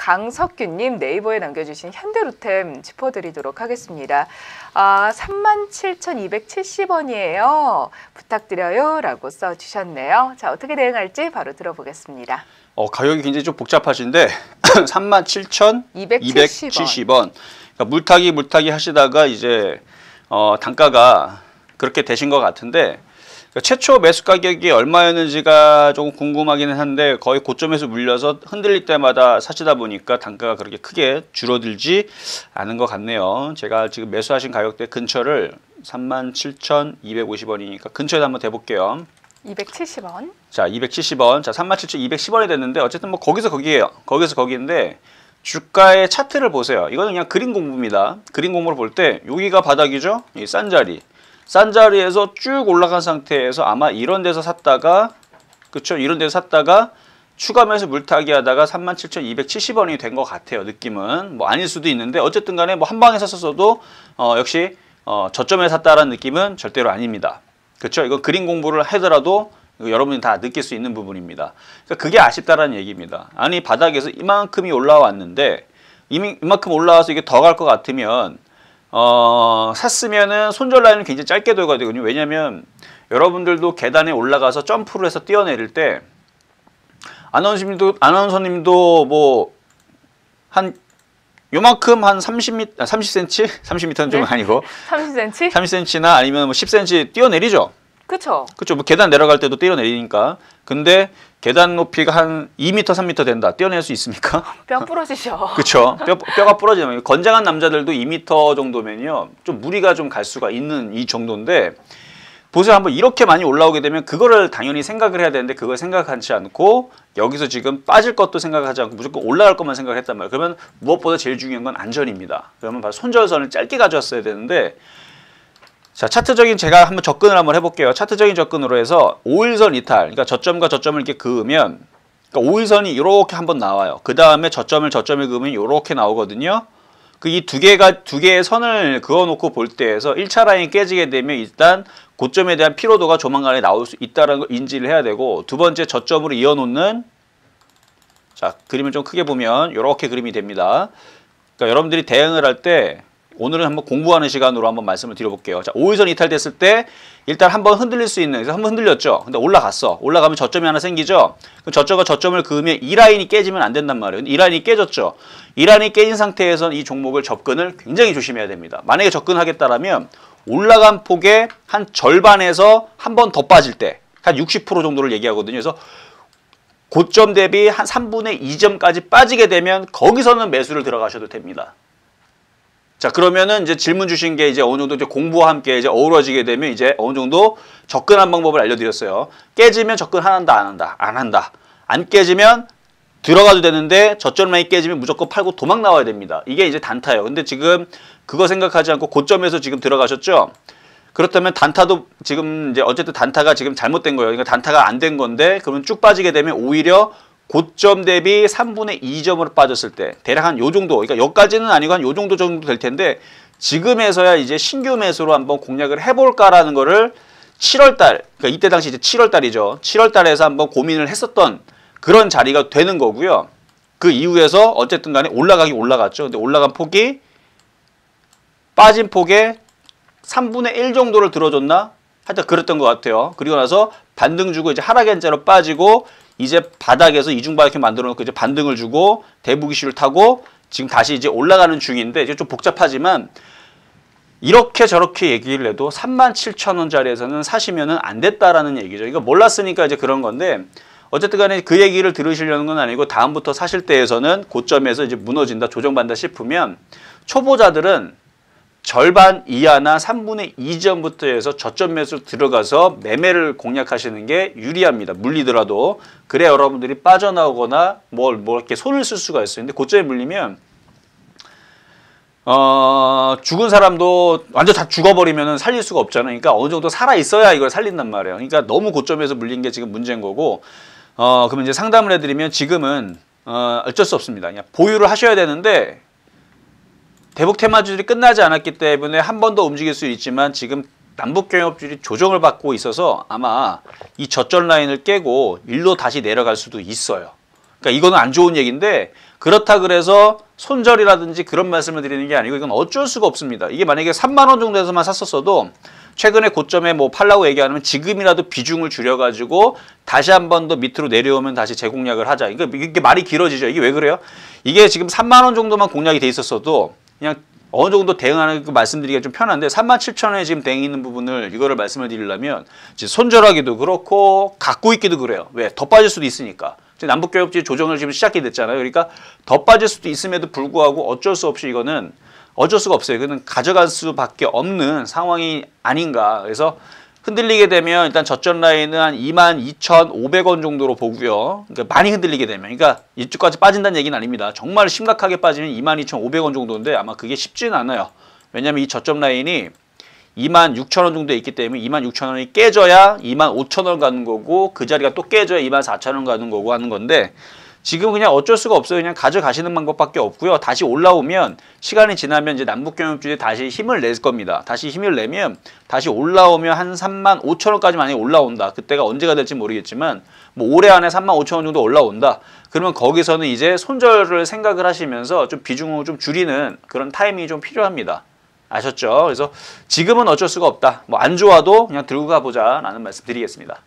강석규님 네이버에 남겨주신 현대로템 짚어드리도록 하겠습니다. 아, 37,270원이에요. 부탁드려요. 라고 써주셨네요. 자, 어떻게 대응할지 바로 들어보겠습니다. 어, 가격이 굉장히 좀 복잡하신데 37,270원. 그러니까 물타기 물타기 하시다가 이제 어, 단가가 그렇게 되신 것 같은데 그러니까 최초 매수 가격이 얼마였는지가 조금 궁금하기는 한데 거의 고점에서 물려서 흔들릴 때마다 사시다 보니까 단가가 그렇게 크게 줄어들지 않은 것 같네요. 제가 지금 매수하신 가격대 근처를 37,250원이니까 근처에 한번 대볼게요. 270원. 자, 270원. 자, 37,210원이 됐는데 어쨌든 뭐 거기서 거기에요. 거기서 거기인데 주가의 차트를 보세요. 이거는 그냥 그림 공부입니다. 그림 공부를 볼 때 여기가 바닥이죠. 이 싼 자리. 싼 자리에서 쭉 올라간 상태에서 아마 이런 데서 샀다가 그쵸 이런 데서 샀다가 추가 매수 물타기 하다가 37,270원이 된 것 같아요. 느낌은 뭐 아닐 수도 있는데 어쨌든 간에 뭐 한 방에 샀었어도 어, 역시 어, 저점에 샀다라는 느낌은 절대로 아닙니다. 그쵸 이거 그림 공부를 하더라도 여러분이 다 느낄 수 있는 부분입니다. 그러니까 그게 아쉽다라는 얘기입니다. 아니 바닥에서 이만큼이 올라왔는데 이미, 이만큼 올라와서 이게 더 갈 것 같으면 어, 샀으면은 손절 라인을 굉장히 짧게 둬야 되거든요. 왜냐면 여러분들도 계단에 올라가서 점프를 해서 뛰어내릴 때 아나운서님도 아나운서님도 뭐 한 요만큼 한 30m 30cm 30m는 좀 네? 아니고 30cm 30cm나 아니면 뭐 10cm 뛰어내리죠. 그렇죠. 그렇죠. 뭐 계단 내려갈 때도 뛰어내리니까. 근데 계단 높이가 한 2m, 3m 된다. 뛰어낼 수 있습니까? 뼈 부러지죠. 그렇죠. 뼈, 뼈가 부러지면 건장한 남자들도 2m 정도면요. 좀 무리가 좀 갈 수가 있는 이 정도인데 보세요. 한번 이렇게 많이 올라오게 되면 그거를 당연히 생각을 해야 되는데 그걸 생각하지 않고 여기서 지금 빠질 것도 생각하지 않고 무조건 올라갈 것만 생각했단 말이에요. 그러면 무엇보다 제일 중요한 건 안전입니다. 그러면 바로 손절선을 짧게 가져왔어야 되는데 자, 차트적인 제가 한번 접근을 한번 해볼게요. 차트적인 접근으로 해서 5일선 이탈, 그러니까 저점과 저점을 이렇게 그으면 그러니까 5일선이 이렇게 한번 나와요. 그 다음에 저점을 저점을 그으면 이렇게 나오거든요. 그 이 두 개가 두 개의 선을 그어놓고 볼 때에서 1차 라인 깨지게 되면 일단 고점에 대한 피로도가 조만간에 나올 수 있다는 걸 인지를 해야 되고 두 번째 저점으로 이어놓는 자 그림을 좀 크게 보면 이렇게 그림이 됩니다. 그러니까 여러분들이 대응을 할때 오늘은 한번 공부하는 시간으로 한번 말씀을 드려볼게요. 자, 5일선 이탈됐을 때 일단 한번 흔들릴 수 있는, 그래서 한번 흔들렸죠. 근데 올라갔어. 올라가면 저점이 하나 생기죠. 그럼 저점과 저점을 그으면 이 라인이 깨지면 안 된단 말이에요. 이 라인이 깨졌죠. 이 라인이 깨진 상태에선 이 종목을 접근을 굉장히 조심해야 됩니다. 만약에 접근하겠다라면 올라간 폭의 한 절반에서 한 번 더 빠질 때, 한 60% 정도를 얘기하거든요. 그래서 고점 대비 한 3분의 2점까지 빠지게 되면 거기서는 매수를 들어가셔도 됩니다. 자 그러면은 이제 질문 주신 게 이제 어느 정도 이제 공부와 함께 이제 어우러지게 되면 이제 어느 정도 접근한 방법을 알려드렸어요. 깨지면 접근 안 한다 안 한다 안 한다 안 깨지면 들어가도 되는데 저점 만이 깨지면 무조건 팔고 도망 나와야 됩니다. 이게 이제 단타예요. 근데 지금 그거 생각하지 않고 고점에서 지금 들어가셨죠? 그렇다면 단타도 지금 이제 어쨌든 단타가 지금 잘못된 거예요. 그러니까 단타가 안 된 건데 그러면 쭉 빠지게 되면 오히려 고점 대비 3분의 2점으로 빠졌을 때 대략 한 요 정도 그러니까 여까지는 아니고 한 요 정도 정도 될 텐데 지금에서야 이제 신규 매수로 한번 공략을 해볼까라는 거를 7월달 그러니까 이때 당시 이제 7월달이죠. 7월달에서 한번 고민을 했었던 그런 자리가 되는 거고요. 그 이후에서 어쨌든 간에 올라가기 올라갔죠. 근데 올라간 폭이 빠진 폭의 3분의 1 정도를 들어줬나? 하여튼 그랬던 것 같아요. 그리고 나서 반등 주고 이제 하락 엔자로 빠지고 이제 바닥에서 이중바닥형 만들어 놓고 이제 반등을 주고 대부기시를 타고 지금 다시 이제 올라가는 중인데 이제 좀 복잡하지만 이렇게 저렇게 얘기를 해도 37,000원짜리에서는 사시면안 됐다라는 얘기죠. 이거 몰랐으니까 이제 그런 건데 어쨌든 간에 그 얘기를 들으시려는 건 아니고 다음부터 사실 때에서는 고점에서 이제 무너진다, 조정받다 싶으면 초보자들은 절반 이하나 3분의 2전부터 해서 저점 매수로 들어가서 매매를 공략하시는 게 유리합니다. 물리더라도. 그래 여러분들이 빠져나오거나 뭘, 뭘 뭐 이렇게 손을 쓸 수가 있어요. 근데 고점에 물리면 어, 죽은 사람도 완전 다 죽어버리면 살릴 수가 없잖아요. 그러니까 어느 정도 살아있어야 이걸 살린단 말이에요. 그러니까 너무 고점에서 물린 게 지금 문제인 거고 어, 그러면 이제 상담을 해드리면 지금은 어, 어쩔 수 없습니다. 그냥 보유를 하셔야 되는데 대북 테마주들이 끝나지 않았기 때문에 한 번 더 움직일 수 있지만 지금 남북 경협줄이 주 조정을 받고 있어서 아마 이 저점 라인을 깨고 일로 다시 내려갈 수도 있어요. 그러니까 이거는 안 좋은 얘기인데 그렇다 그래서 손절이라든지 그런 말씀을 드리는 게 아니고 이건 어쩔 수가 없습니다. 이게 만약에 3만 원 정도에서만 샀었어도 최근에 고점에 뭐 팔라고 얘기하면 지금이라도 비중을 줄여가지고 다시 한 번 더 밑으로 내려오면 다시 재공략을 하자. 그러니까 이게 말이 길어지죠. 이게 왜 그래요? 이게 지금 3만 원 정도만 공략이 돼 있었어도 그냥 어느 정도 대응하는 그 말씀드리기가 좀 편한데 37,000원에 지금 대응 있는 부분을 이거를 말씀을 드리려면 손절하기도 그렇고 갖고 있기도 그래요. 왜? 더 빠질 수도 있으니까. 남북교역지 조정을 지금 시작이 됐잖아요. 그러니까 더 빠질 수도 있음에도 불구하고 어쩔 수 없이 이거는 어쩔 수가 없어요. 이거는 가져갈 수밖에 없는 상황이 아닌가. 그래서 흔들리게 되면 일단 저점 라인은 한 22,500원 정도로 보고요. 그러니까 많이 흔들리게 되면 그러니까 이쪽까지 빠진다는 얘기는 아닙니다. 정말 심각하게 빠지면 22,500원 정도인데 아마 그게 쉽진 않아요. 왜냐면이 저점 라인이 26,000원 정도에 있기 때문에 26,000원이 깨져야 25,000원 가는 거고 그 자리가 또 깨져야 24,000원 가는 거고 하는 건데 지금 그냥 어쩔 수가 없어요. 그냥 가져가시는 방법밖에 없고요. 다시 올라오면 시간이 지나면 이제 남북경협주에 다시 힘을 낼 겁니다. 다시 힘을 내면 다시 올라오면 한 3만 5천 원까지 많이 올라온다. 그때가 언제가 될지 모르겠지만 뭐 올해 안에 3만 5천 원 정도 올라온다. 그러면 거기서는 이제 손절을 생각을 하시면서 좀 비중을 좀 줄이는 그런 타이밍이 좀 필요합니다. 아셨죠? 그래서 지금은 어쩔 수가 없다. 뭐 안 좋아도 그냥 들고 가보자 라는 말씀 드리겠습니다.